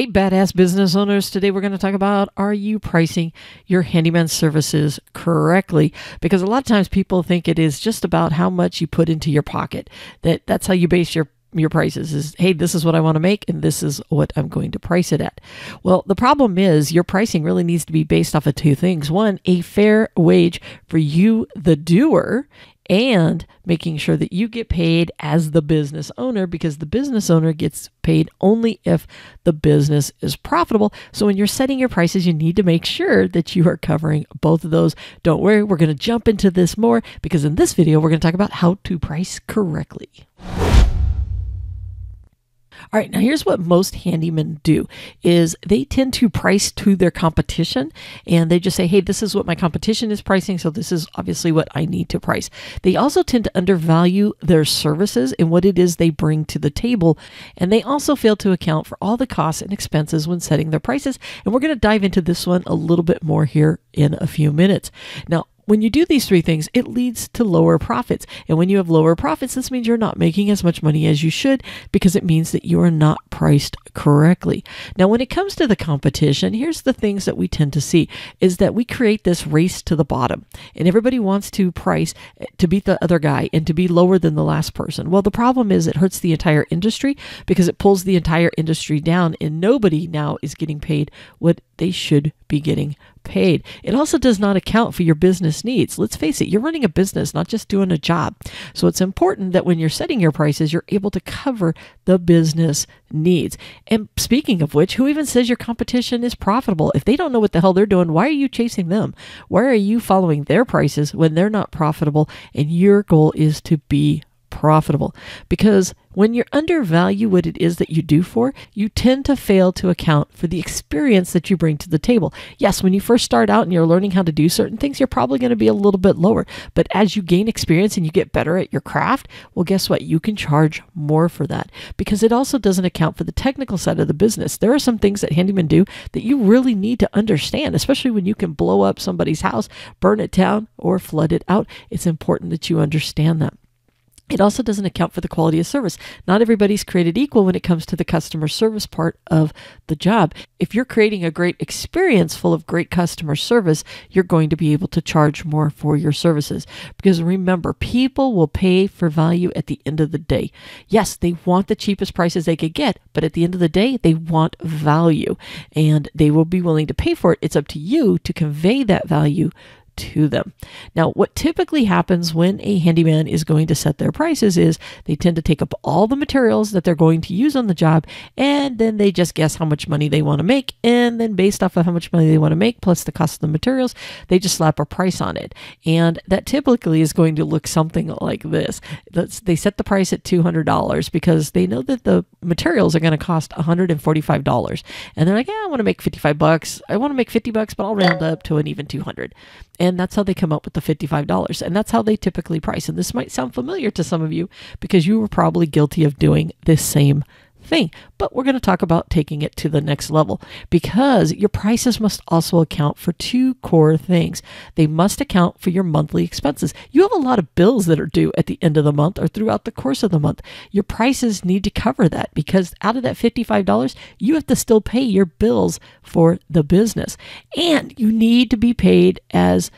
Hey, badass business owners. Today we're going to talk about are you pricing your handyman services correctly? Because a lot of times people think it is just about how much you put into your pocket. That that's how you base your your prices is hey this is what i want to make and this is what i'm going to price it at well the problem is your pricing really needs to be based off of two things one a fair wage for you the doer and making sure that you get paid as the business owner because the business owner gets paid only if the business is profitable. So when you're setting your prices, you need to make sure that you are covering both of those. Don't worry, we're going to jump into this more because in this video, we're going to talk about how to price correctly. All right, now here's what most handymen do is they tend to price to their competition and they just say, "Hey, this is what my competition is pricing, so this is obviously what I need to price." They also tend to undervalue their services and what it is they bring to the table, and they also fail to account for all the costs and expenses when setting their prices. And we're going to dive into this one a little bit more here in a few minutes. Now, when you do these three things, it leads to lower profits. And when you have lower profits, this means you're not making as much money as you should because it means that you are not priced correctly. Now, when it comes to the competition, here's the things that we tend to see is that we create this race to the bottom and everybody wants to price eh, to beat the other guy and to be lower than the last person. Well, the problem is it hurts the entire industry because it pulls the entire industry down and nobody now is getting paid what they should be getting paid. It also does not account for your business needs. Let's face it, you're running a business, not just doing a job. So it's important that when you're setting your prices, you're able to cover the business needs. And speaking of which, who even says your competition is profitable? If they don't know what the hell they're doing, why are you chasing them? Why are you following their prices when they're not profitable and your goal is to be profitable? Because when you undervalue what it is that you do for, you tend to fail to account for the experience that you bring to the table. Yes, when you first start out and you're learning how to do certain things, you're probably going to be a little bit lower. But as you gain experience and you get better at your craft, well, guess what? You can charge more for that because it also doesn't account for the technical side of the business. There are some things that handymen do that you really need to understand, especially when you can blow up somebody's house, burn it down, or flood it out. It's important that you understand that. It also doesn't account for the quality of service. Not everybody's created equal when it comes to the customer service part of the job. If you're creating a great experience full of great customer service, you're going to be able to charge more for your services. Because remember, people will pay for value at the end of the day. Yes, they want the cheapest prices they could get, but at the end of the day, they want value and they will be willing to pay for it. It's up to you to convey that value to them. Now, what typically happens when a handyman is going to set their prices is they tend to take up all the materials that they're going to use on the job and then they just guess how much money they want to make. And then, based off of how much money they want to make plus the cost of the materials, they just slap a price on it. And that typically is going to look something like this Let's, they set the price at $200 because they know that the materials are going to cost $145. And they're like, yeah, I want to make 55 bucks. I want to make 50 bucks, but I'll round up to an even 200. And and that's how they come up with the $55. And that's how they typically price. And this might sound familiar to some of you because you were probably guilty of doing this same thing. But we're going to talk about taking it to the next level because your prices must also account for two core things. They must account for your monthly expenses. You have a lot of bills that are due at the end of the month or throughout the course of the month. Your prices need to cover that because out of that $55, you have to still pay your bills for the business. And you need to be paid as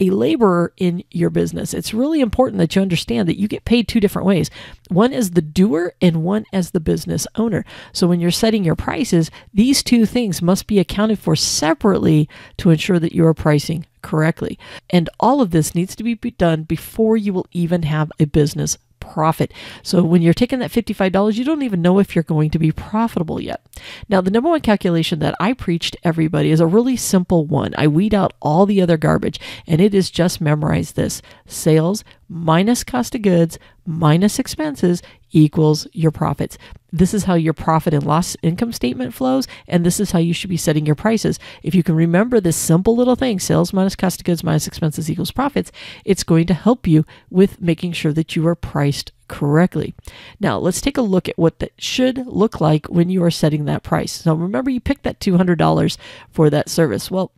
a laborer in your business, it's really important that you understand that you get paid two different ways. One as the doer and one as the business owner. So when you're setting your prices, these two things must be accounted for separately to ensure that you are pricing correctly. And all of this needs to be done before you will even have a business profit. So when you're taking that $55, you don't even know if you're going to be profitable yet. Now, the number one calculation that I preach to everybody is a really simple one. I weed out all the other garbage, and it is just memorize this sales minus cost of goods minus expenses equals your profits this is how your profit and loss income statement flows, and this is how you should be setting your prices. If you can remember this simple little thing, sales minus cost of goods minus expenses equals profits, it's going to help you with making sure that you are priced correctly. Now, let's take a look at what that should look like when you are setting that price. Now, remember you picked that $200 for that service. Well,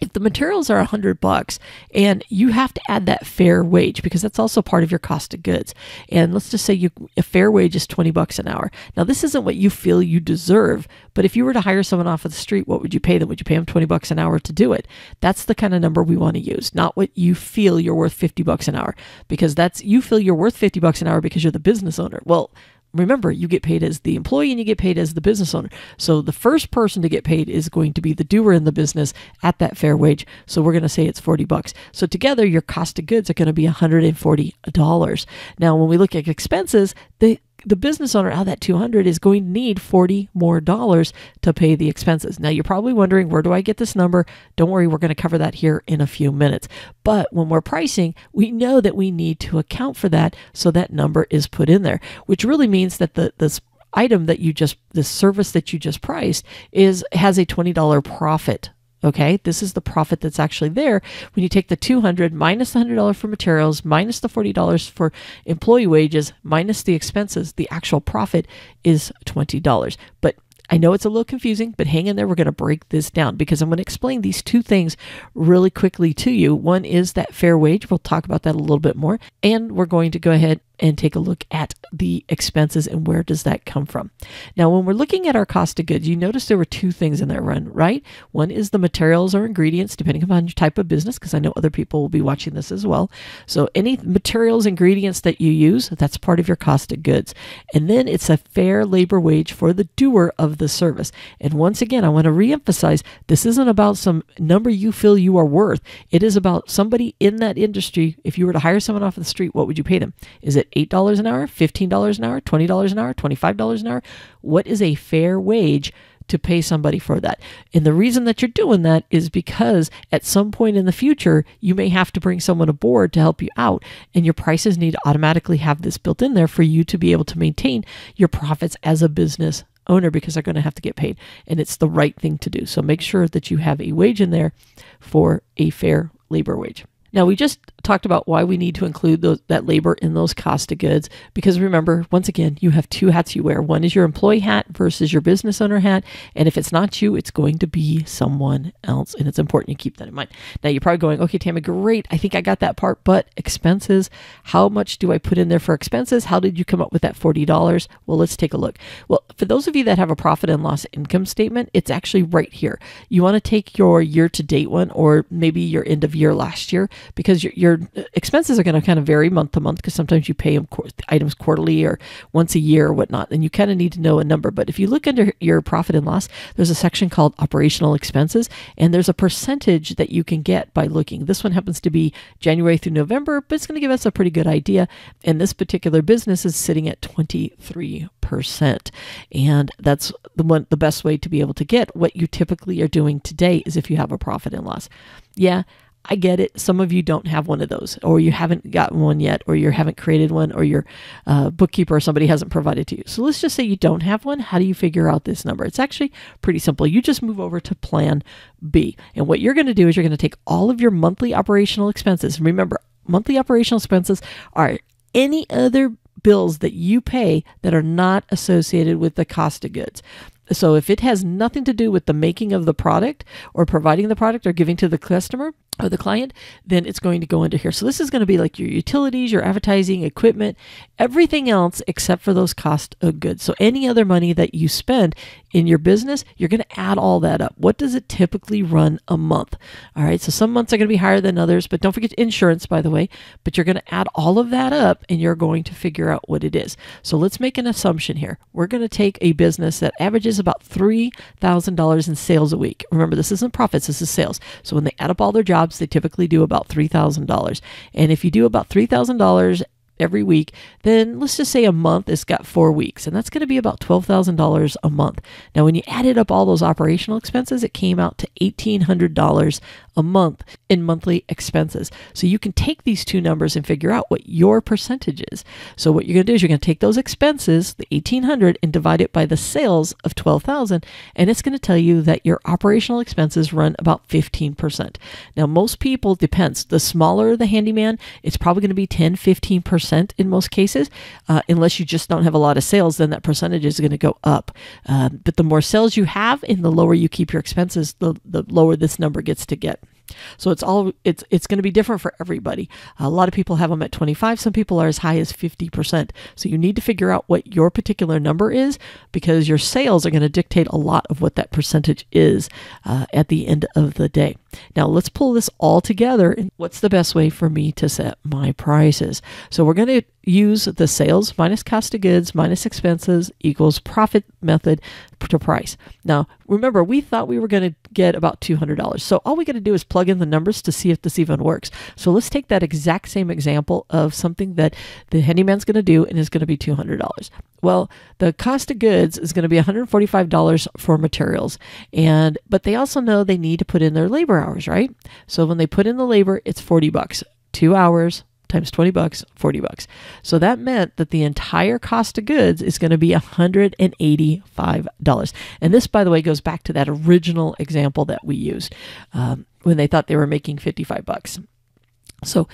if the materials are 100 bucks and you have to add that fair wage because that's also part of your cost of goods and let's just say you a fair wage is 20 bucks an hour now this isn't what you feel you deserve but if you were to hire someone off of the street what would you pay them would you pay them 20 bucks an hour to do it that's the kind of number we want to use not what you feel you're worth 50 bucks an hour because that's you feel you're worth 50 bucks an hour because you're the business owner well remember, you get paid as the employee and you get paid as the business owner. So the first person to get paid is going to be the doer in the business at that fair wage. So we're going to say it's 40 bucks. So together your cost of goods are going to be $140. Now, when we look at expenses, they the business owner out of that 200 is going to need 40 more dollars to pay the expenses. Now you're probably wondering where do I get this number? Don't worry, we're going to cover that here in a few minutes. But when we're pricing, we know that we need to account for that so that number is put in there, which really means that the this item that you just the service that you just priced is has a $20 profit Okay, this is the profit that's actually there when you take the 200 minus the $100 for materials, minus the $40 for employee wages, minus the expenses, the actual profit is $20. But I know it's a little confusing, but hang in there. We're going to break this down because I'm going to explain these two things really quickly to you. One is that fair wage. We'll talk about that a little bit more. And we're going to go ahead and take a look at the expenses and where does that come from. Now, when we're looking at our cost of goods, you notice there were two things in that run, right? One is the materials or ingredients, depending upon your type of business, because I know other people will be watching this as well. So any materials, ingredients that you use, that's part of your cost of goods. And then it's a fair labor wage for the doer of the service. And once again, I want to reemphasize this isn't about some number you feel you are worth. It is about somebody in that industry. If you were to hire someone off the street, what would you pay them? Is it it $8 an hour, $15 an hour, $20 an hour, $25 an hour? What is a fair wage to pay somebody for that? And the reason that you're doing that is because at some point in the future, you may have to bring someone aboard to help you out, and your prices need to automatically have this built in there for you to be able to maintain your profits as a business owner because they're going to have to get paid and it's the right thing to do. So make sure that you have a wage in there for a fair labor wage. Now, we just talked about why we need to include those, that labor in those cost of goods. Because remember, once again, you have two hats you wear. One is your employee hat versus your business owner hat. And if it's not you, it's going to be someone else. And it's important you keep that in mind. Now, you're probably going, okay, Tammy, great. I think I got that part. But expenses, how much do I put in there for expenses? How did you come up with that $40? Well, let's take a look. Well, for those of you that have a profit and loss income statement, it's actually right here. You want to take your year to date one or maybe your end of year last year because you're, you're your expenses are going to kind of vary month to month because sometimes you pay qu items quarterly or once a year or whatnot, and you kind of need to know a number. But if you look under your profit and loss, there's a section called operational expenses, and there's a percentage that you can get by looking. This one happens to be January through November, but it's going to give us a pretty good idea. And this particular business is sitting at 23%. And that's the one the best way to be able to get what you typically are doing today is if you have a profit and loss. Yeah, I get it. Some of you don't have one of those, or you haven't gotten one yet, or you haven't created one, or your uh, bookkeeper or somebody hasn't provided to you. So let's just say you don't have one. How do you figure out this number? It's actually pretty simple. You just move over to plan B. And what you're going to do is you're going to take all of your monthly operational expenses. Remember, monthly operational expenses are any other bills that you pay that are not associated with the cost of goods. So if it has nothing to do with the making of the product or providing the product or giving to the customer, of the client, then it's going to go into here. So this is going to be like your utilities, your advertising, equipment, everything else except for those cost of goods. So any other money that you spend in your business, you're going to add all that up. What does it typically run a month? All right. So some months are going to be higher than others, but don't forget insurance, by the way, but you're going to add all of that up and you're going to figure out what it is. So let's make an assumption here. We're going to take a business that averages about $3,000 in sales a week. Remember, this isn't profits, this is sales. So when they add up all their jobs, jobs, they typically do about $3,000. And if you do about $3,000 every week, then let's just say a month has got four weeks, and that's going to be about $12,000 a month. Now, when you added up all those operational expenses, it came out to $1,800 a month in monthly expenses. So you can take these two numbers and figure out what your percentage is. So what you're going to do is you're going to take those expenses, the 1,800, and divide it by the sales of 12,000, and it's going to tell you that your operational expenses run about 15%. Now, most people, depends, the smaller the handyman, it's probably going to be 10, 15% percent in most cases, uh, unless you just don't have a lot of sales. Then that percentage is going to go up. Um, but the more sales you have, and the lower you keep your expenses, the the lower this number gets to get. So it's all it's it's going to be different for everybody. A lot of people have them at 25. Some people are as high as 50%. So you need to figure out what your particular number is because your sales are going to dictate a lot of what that percentage is uh, at the end of the day. Now let's pull this all together. And what's the best way for me to set my prices? So we're going to use the sales minus cost of goods minus expenses equals profit method to price. Now Remember, we thought we were going to get about $200. So all we got to do is plug in the numbers to see if this even works. So let's take that exact same example of something that the handyman's going to do and is going to be $200. Well, the cost of goods is going to be $145 for materials. And but they also know they need to put in their labor hours, right? So when they put in the labor, it's 40 bucks. 2 hours, times 20 bucks, 40 bucks. So that meant that the entire cost of goods is going to be $185. And this, by the way, goes back to that original example that we used um, when they thought they were making 55 bucks. So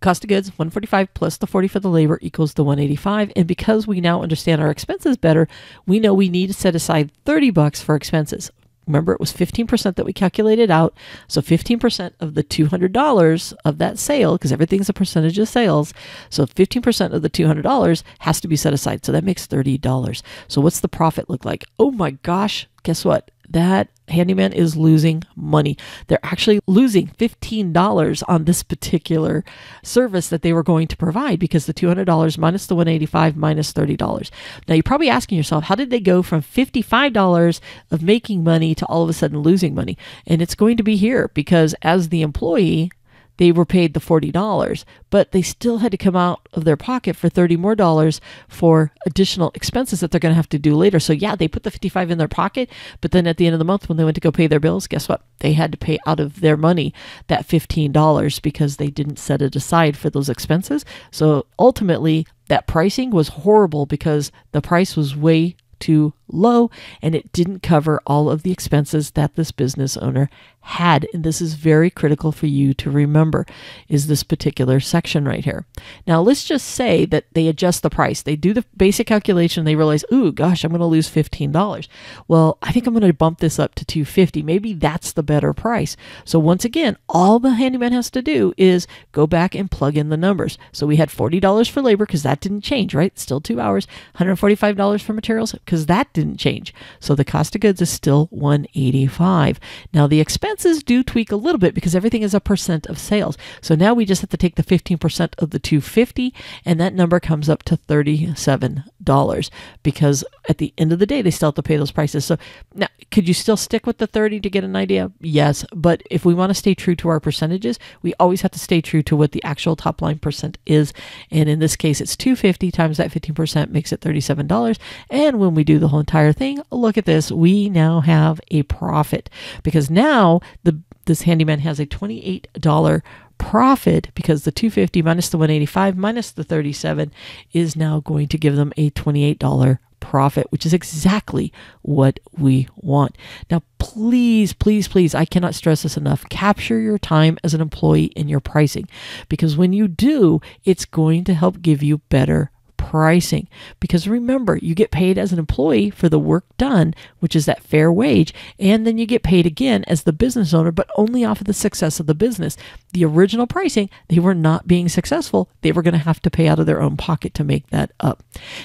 cost of goods 145 plus the 40 for the labor equals the 185 and because we now understand our expenses better we know we need to set aside 30 bucks for expenses Remember, it was 15% that we calculated out. So 15% of the $200 of that sale, because everything's a percentage of sales. So 15% of the $200 has to be set aside. So that makes $30. So what's the profit look like? Oh my gosh, guess what? that handyman is losing money. They're actually losing $15 on this particular service that they were going to provide because the $200 minus the 185 minus $30. Now you're probably asking yourself, how did they go from $55 of making money to all of a sudden losing money? And it's going to be here because as the employee, they were paid the $40, but they still had to come out of their pocket for 30 more dollars for additional expenses that they're going to have to do later. So yeah, they put the 55 in their pocket, but then at the end of the month when they went to go pay their bills, guess what? They had to pay out of their money that $15 because they didn't set it aside for those expenses. So ultimately, that pricing was horrible because the price was way too low and it didn't cover all of the expenses that this business owner had, and this is very critical for you to remember, is this particular section right here. Now, let's just say that they adjust the price. They do the basic calculation. They realize, ooh, gosh, I'm going to lose $15. Well, I think I'm going to bump this up to 250. Maybe that's the better price. So once again, all the handyman has to do is go back and plug in the numbers. So we had $40 for labor because that didn't change, right? Still two hours. $145 for materials because that didn't change. So the cost of goods is still 185. Now the expense expenses do tweak a little bit because everything is a percent of sales. So now we just have to take the 15% of the 250 and that number comes up to $37 because at the end of the day they still have to pay those prices. So now could you still stick with the 30 to get an idea? Yes, but if we want to stay true to our percentages, we always have to stay true to what the actual top line percent is. And in this case it's 250 times that 15% makes it $37. And when we do the whole entire thing, look at this, we now have a profit because now the this handyman has a $28 profit because the 250 minus the 185 minus the 37 is now going to give them a $28 profit, which is exactly what we want. Now, please, please, please, I cannot stress this enough. Capture your time as an employee in your pricing because when you do, it's going to help give you better pricing. Because remember, you get paid as an employee for the work done, which is that fair wage, and then you get paid again as the business owner, but only off of the success of the business. The original pricing, they were not being successful. They were going to have to pay out of their own pocket to make that up.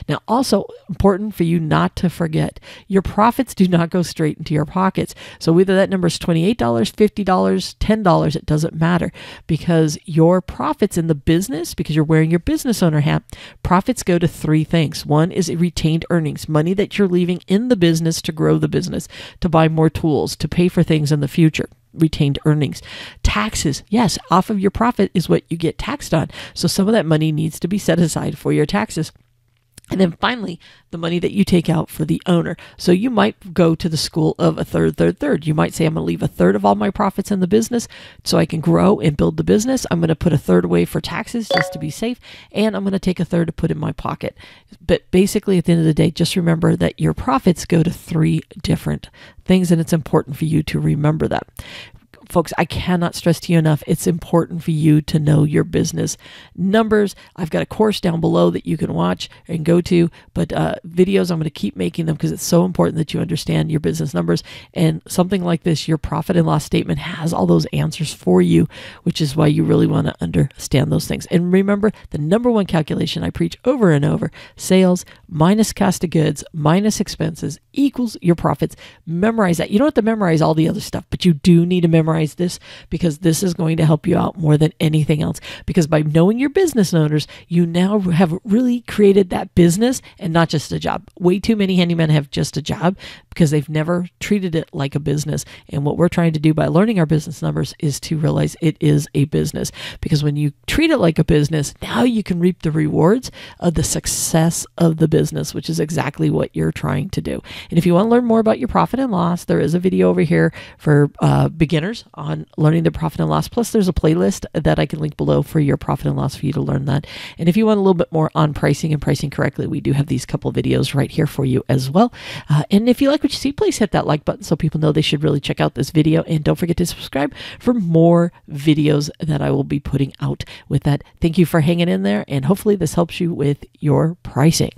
Now, also important for you not to forget, your profits do not go straight into your pockets. So whether that number is $28, $50, $10, it doesn't matter because your profits in the business, because you're wearing your business owner hat, profits go go to three things. One is retained earnings, money that you're leaving in the business to grow the business, to buy more tools, to pay for things in the future retained earnings. Taxes, yes, off of your profit is what you get taxed on. So some of that money needs to be set aside for your taxes. And then finally, the money that you take out for the owner. So you might go to the school of a third, third, third. You might say, I'm going to leave a third of all my profits in the business so I can grow and build the business. I'm going to put a third away for taxes just to be safe. And I'm going to take a third to put in my pocket. But basically, at the end of the day, just remember that your profits go to three different things. And it's important for you to remember that folks, I cannot stress to you enough, it's important for you to know your business numbers. I've got a course down below that you can watch and go to, but uh, videos, I'm going to keep making them because it's so important that you understand your business numbers. And something like this, your profit and loss statement has all those answers for you, which is why you really want to understand those things. And remember, the number one calculation I preach over and over sales minus cost of goods minus expenses equals your profits. Memorize that. You don't have to memorize all the other stuff, but you do need to memorize this because this is going to help you out more than anything else. Because by knowing your business owners, you now have really created that business and not just a job. Way too many handymen have just a job because they've never treated it like a business. And what we're trying to do by learning our business numbers is to realize it is a business. Because when you treat it like a business, now you can reap the rewards of the success of the business, which is exactly what you're trying to do. And if you want to learn more about your profit and loss, there is a video over here for uh, beginners on learning the profit and loss. Plus, there's a playlist that I can link below for your profit and loss for you to learn that. And if you want a little bit more on pricing and pricing correctly, we do have these couple videos right here for you as well. Uh, and if you like what you see, please hit that like button so people know they should really check out this video. And don't forget to subscribe for more videos that I will be putting out with that. Thank you for hanging in there. And hopefully, this helps you with your pricing.